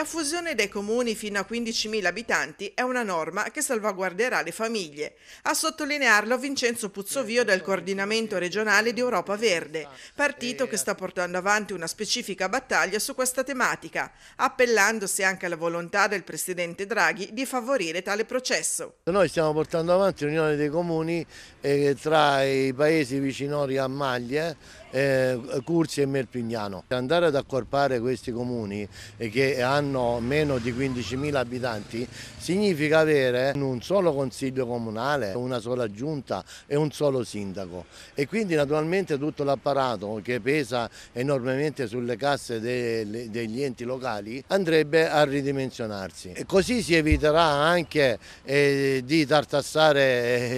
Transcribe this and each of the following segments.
La fusione dei comuni fino a 15.000 abitanti è una norma che salvaguarderà le famiglie. A sottolinearlo Vincenzo Puzzovio del coordinamento regionale di Europa Verde, partito che sta portando avanti una specifica battaglia su questa tematica, appellandosi anche alla volontà del presidente Draghi di favorire tale processo. Noi stiamo portando avanti l'unione dei comuni eh, tra i paesi vicinori a Maglie, eh, Curzi e Merpignano. Andare ad accorpare questi comuni eh, che hanno hanno meno di 15.000 abitanti significa avere un solo consiglio comunale, una sola giunta e un solo sindaco e quindi naturalmente tutto l'apparato che pesa enormemente sulle casse degli enti locali andrebbe a ridimensionarsi. E così si eviterà anche eh, di tartassare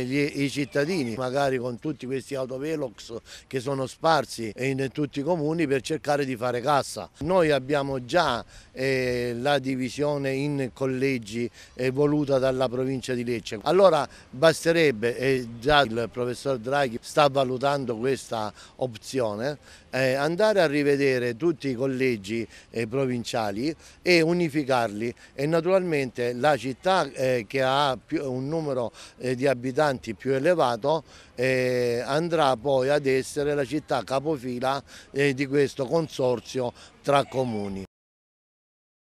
eh, i cittadini, magari con tutti questi autovelox che sono sparsi in tutti i comuni per cercare di fare cassa. Noi abbiamo già eh, la divisione in collegi voluta dalla provincia di Lecce. Allora basterebbe, e già il professor Draghi sta valutando questa opzione, eh, andare a rivedere tutti i collegi eh, provinciali e unificarli e naturalmente la città eh, che ha più, un numero eh, di abitanti più elevato eh, andrà poi ad essere la città capofila di questo consorzio tra comuni.